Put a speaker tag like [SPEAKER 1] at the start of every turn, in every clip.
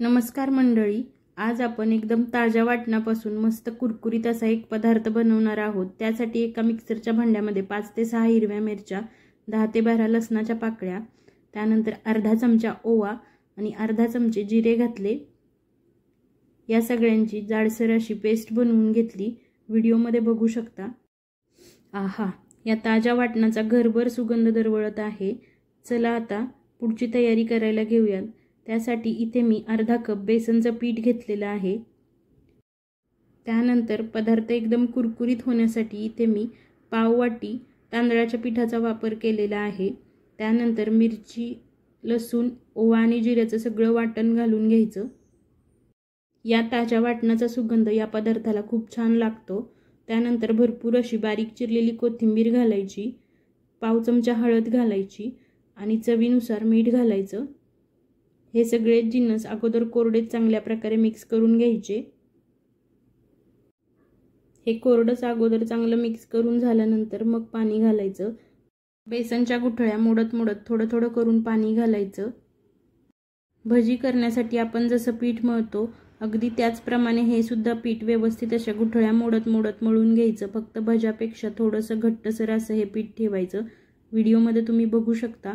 [SPEAKER 1] नमस्कार मंडळी आज आपण एकदम ताज्या वाटणापासून मस्त कुरकुरीत असा एक पदार्थ बनवणार आहोत त्यासाठी एका मिक्सरच्या भांड्यामध्ये पाच ते सहा हिरव्या मिरच्या दहा ते बारा लसणाच्या पाकळ्या त्यानंतर अर्धा चमचा ओवा आणि अर्धा चमचे जिरे घातले या सगळ्यांची जाडसर अशी पेस्ट बनवून घेतली व्हिडिओमध्ये बघू शकता आहा या ताज्या वाटणाचा घरभर सुगंध दरवळत आहे चला आता पुढची तयारी करायला घेऊयात त्यासाठी इथे मी अर्धा कप बेसनचं पीठ घेतलेलं आहे त्यानंतर पदार्थ एकदम कुरकुरीत होण्यासाठी इथे मी पाववाटी तांदळाच्या पिठाचा वापर केलेला आहे त्यानंतर मिरची लसूण ओवा आणि जिऱ्याचं सगळं वाटण घालून घ्यायचं या ताज्या वाटणाचा सुगंध या पदार्थाला खूप छान लागतो त्यानंतर भरपूर अशी बारीक चिरलेली कोथिंबीर घालायची पाव चमचा हळद घालायची आणि चवीनुसार मीठ घालायचं हे सगळे जिन्नस अगोदर कोरडे चांगल्या प्रकारे मिक्स करून घ्यायचे हे कोरडंच अगोदर चांगलं मिक्स करून झाल्यानंतर मग पाणी घालायचं बेसनच्या गुठळ्या मोडत मोडत थोडं थोडं करून पाणी घालायचं भजी करण्यासाठी आपण जसं पीठ मळतो अगदी त्याचप्रमाणे हे सुद्धा पीठ व्यवस्थित अशा गुठळ्या मोडत मोडत मळून घ्यायचं फक्त भज्यापेक्षा थोडंसं घट्टसर असं हे पीठ ठेवायचं व्हिडिओमध्ये तुम्ही बघू शकता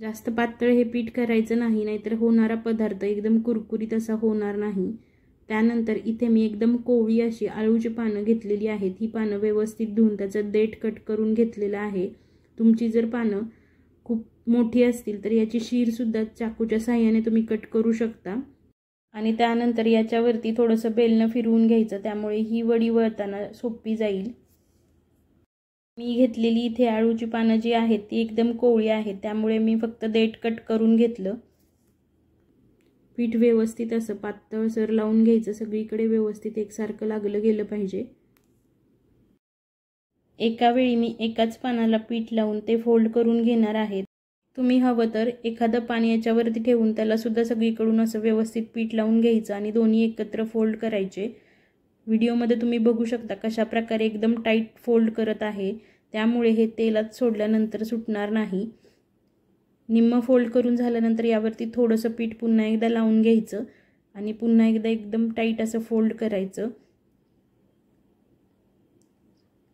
[SPEAKER 1] जास्त पातळ हे पीठ करायचं नाही नाहीतर होणारा पदार्थ एकदम कुरकुरीत असा होणार नाही त्यानंतर इथे मी एकदम कोवळी अशी आळूची पानं घेतलेली आहेत ही पानं व्यवस्थित धुवून त्याचं देठ कट करून घेतलेलं आहे तुमची जर पानं खूप मोठी असतील तर याची शीरसुद्धा चाकूच्या साह्याने तुम्ही कट करू शकता आणि त्यानंतर याच्यावरती थोडंसं बेलणं फिरवून घ्यायचं त्यामुळे ही वडी वळताना सोपी जाईल मी घेतलेली इथे आळूची पानं जी आहेत ती एकदम कोवळी आहेत त्यामुळे मी फक्त देठ कट करून घेतलं पीठ व्यवस्थित असं पातळसर लावून घ्यायचं सगळीकडे व्यवस्थित एकसारखं लागलं गेलं पाहिजे एका वेळी मी एकाच पानाला पीठ लावून ते फोल्ड करून घेणार आहे तुम्ही हवं तर एखादं पान याच्यावरती ठेवून त्याला सुद्धा सगळीकडून असं व्यवस्थित पीठ लावून घ्यायचं आणि दोन्ही एकत्र फोल्ड करायचे व्हिडिओमध्ये तुम्ही बघू शकता कशा प्रकारे एकदम टाईट फोल्ड करत आहे त्यामुळे हे तेलात सोडल्यानंतर सुटणार नाही निम्म फोल्ड करून झाल्यानंतर यावरती थोडंसं पीठ पुन्हा एकदा लावून घ्यायचं आणि पुन्हा एकदा एकदम टाईट असं फोल्ड करायचं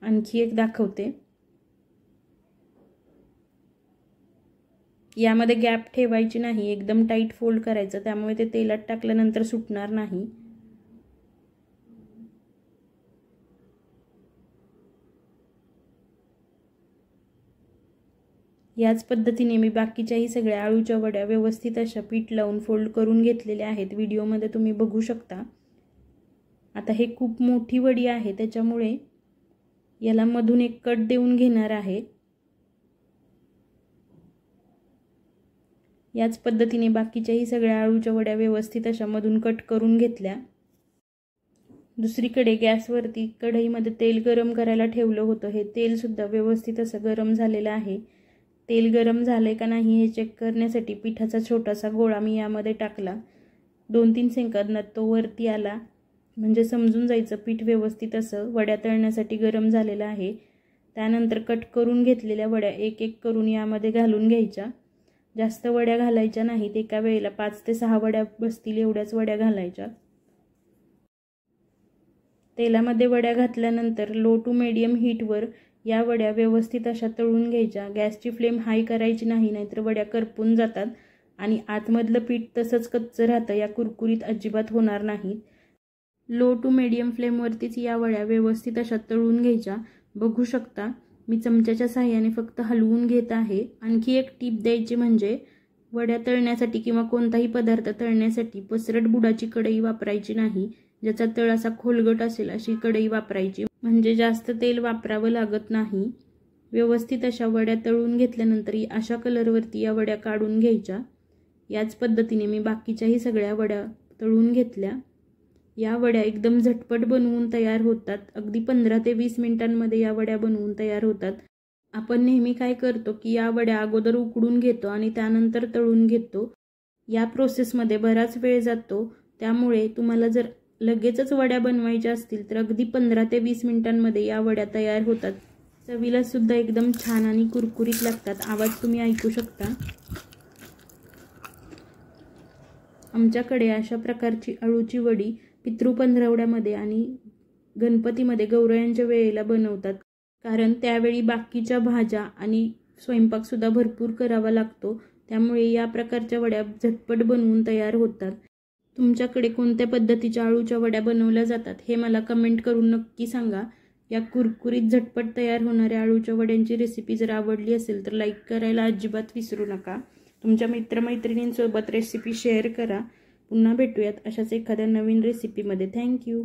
[SPEAKER 1] आणखी एक दाखवते यामध्ये गॅप ठेवायची नाही एकदम टाईट फोल्ड करायचं त्यामुळे ते तेलात टाकल्यानंतर सुटणार नाही याच पद्धतीने मी बाकीच्याही सगळ्या आळूच्या वड्या व्यवस्थित अशा पीठ लावून फोल्ड करून घेतलेल्या आहेत व्हिडिओमध्ये तुम्ही बघू शकता आता हे खूप मोठी वडी आहे त्याच्यामुळे याला मधून एक कट देऊन घेणार आहे याच पद्धतीने बाकीच्याही सगळ्या आळूच्या वड्या व्यवस्थित अशा मधून कट करून घेतल्या दुसरीकडे गॅसवरती कढईमध्ये तेल गरम करायला ठेवलं होतं हे तेलसुद्धा व्यवस्थित असं गरम झालेलं आहे तेल गरम झालं आहे का नाही हे चेक करण्यासाठी पिठाचा छोटासा गोळा मी यामध्ये टाकला दोन तीन सेंकांना तो वरती आला म्हणजे समजून जायचं पीठ व्यवस्थित असं वड्या तळण्यासाठी गरम झालेलं आहे त्यानंतर कट करून घेतलेल्या वड्या एक एक करून यामध्ये घालून घ्यायच्या जास्त वड्या घालायच्या नाहीत एका वेळेला पाच ते सहा वड्या बसतील एवढ्याच वड्या घालायच्या तेलामध्ये वड्या घातल्यानंतर लो टू मीडियम हीटवर या वड्या व्यवस्थित अशा तळून घ्यायच्या गॅसची फ्लेम हाय करायची नाही नाहीतर वड्या करपून जातात आणि आतमधलं पीठ तसंच कच्चं राहतं या कुरकुरीत अजिबात होणार नाहीत लो टू मिडियम फ्लेमवरतीच या वड्या व्यवस्थित अशा तळून घ्यायच्या बघू शकता मी चमच्याच्या साह्याने फक्त हलवून घेत आहे आणखी एक टीप द्यायची म्हणजे वड्या तळण्यासाठी किंवा कोणताही पदार्थ तळण्यासाठी पसरट बुडाची कढई वापरायची नाही ज्याचा तळ असा खोलगट असेल अशी कढई वापरायची म्हणजे जास्त तेल वापरावं लागत नाही व्यवस्थित अशा वड्या तळून घेतल्यानंतर अशा कलरवरती या वड्या काढून घ्यायच्या याच पद्धतीने मी बाकीच्याही सगळ्या वड्या तळून घेतल्या या वड्या एकदम झटपट बनवून तयार होतात अगदी पंधरा ते वीस मिनिटांमध्ये या वड्या बनवून तयार होतात आपण नेहमी काय करतो की या वड्या अगोदर उकडून घेतो आणि त्यानंतर तळून घेतो या प्रोसेसमध्ये बराच वेळ जातो त्यामुळे तुम्हाला जर लगेचच वड्या बनवायच्या असतील तर अगदी पंधरा ते वीस मिनिटांमध्ये या वड्या तयार होतात चवीला सुद्धा एकदम छान आणि कुरकुरीत लागतात आवाज तुम्ही ऐकू शकता आमच्याकडे अशा प्रकारची अळूची वडी पितृ पंधरवड्यामध्ये आणि गणपतीमध्ये गौरयांच्या वेळेला बनवतात कारण त्यावेळी बाकीच्या भाज्या आणि स्वयंपाकसुद्धा भरपूर करावा लागतो त्यामुळे या प्रकारच्या वड्या झटपट बनवून तयार होतात तुमच्याकडे कोणत्या पद्धतीच्या आळूच्या वड्या बनवल्या जातात हे मला कमेंट करून नक्की सांगा या कुरकुरीत झटपट तयार होणाऱ्या आळूच्या वड्यांची रेसिपी जर आवडली असेल तर लाईक करायला अजिबात विसरू नका तुमच्या मित्रमैत्रिणींसोबत रेसिपी शेअर करा पुन्हा भेटूयात अशाच एखाद्या नवीन रेसिपीमध्ये थँक्यू